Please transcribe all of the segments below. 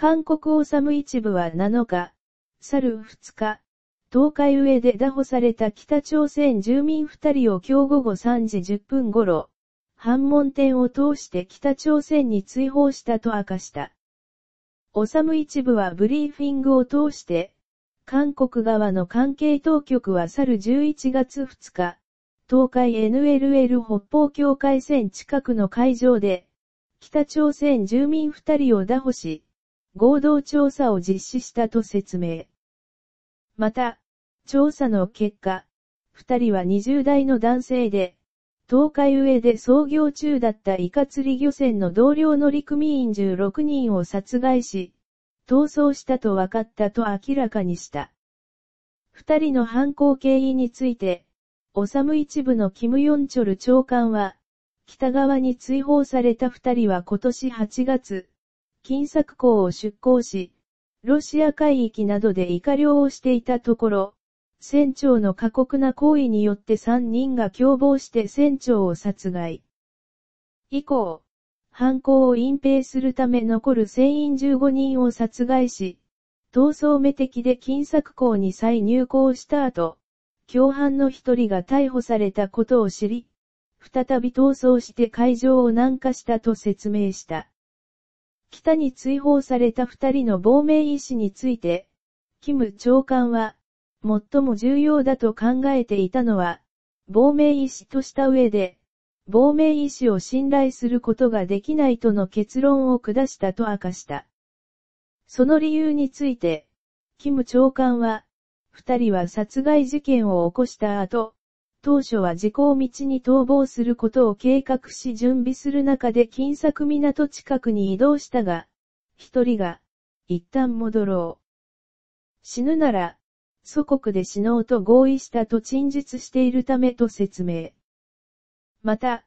韓国オサム一部は7日、去る2日、東海上で拿捕された北朝鮮住民2人を今日午後3時10分頃、反問店を通して北朝鮮に追放したと明かした。オサム一部はブリーフィングを通して、韓国側の関係当局は去る11月2日、東海 NLL 北方境界線近くの海上で、北朝鮮住民2人を打捕し、合同調査を実施したと説明。また、調査の結果、二人は20代の男性で、東海上で操業中だったイカ釣り漁船の同僚乗組員16人を殺害し、逃走したと分かったと明らかにした。二人の犯行経緯について、修一部のキム・ヨンチョル長官は、北側に追放された二人は今年8月、金策港を出港し、ロシア海域などでイカ漁をしていたところ、船長の過酷な行為によって3人が共謀して船長を殺害。以降、犯行を隠蔽するため残る船員15人を殺害し、逃走目的で金策港に再入港した後、共犯の一人が逮捕されたことを知り、再び逃走して会場を南下したと説明した。北に追放された二人の亡命医師について、キム長官は、最も重要だと考えていたのは、亡命医師とした上で、亡命医師を信頼することができないとの結論を下したと明かした。その理由について、キム長官は、二人は殺害事件を起こした後、当初は自公道に逃亡することを計画し準備する中で金作港近くに移動したが、一人が、一旦戻ろう。死ぬなら、祖国で死のうと合意したと陳述しているためと説明。また、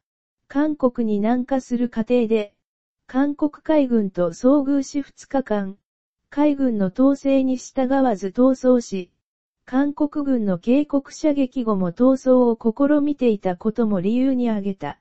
韓国に南下する過程で、韓国海軍と遭遇し2日間、海軍の統制に従わず逃走し、韓国軍の警告射撃後も闘争を試みていたことも理由に挙げた。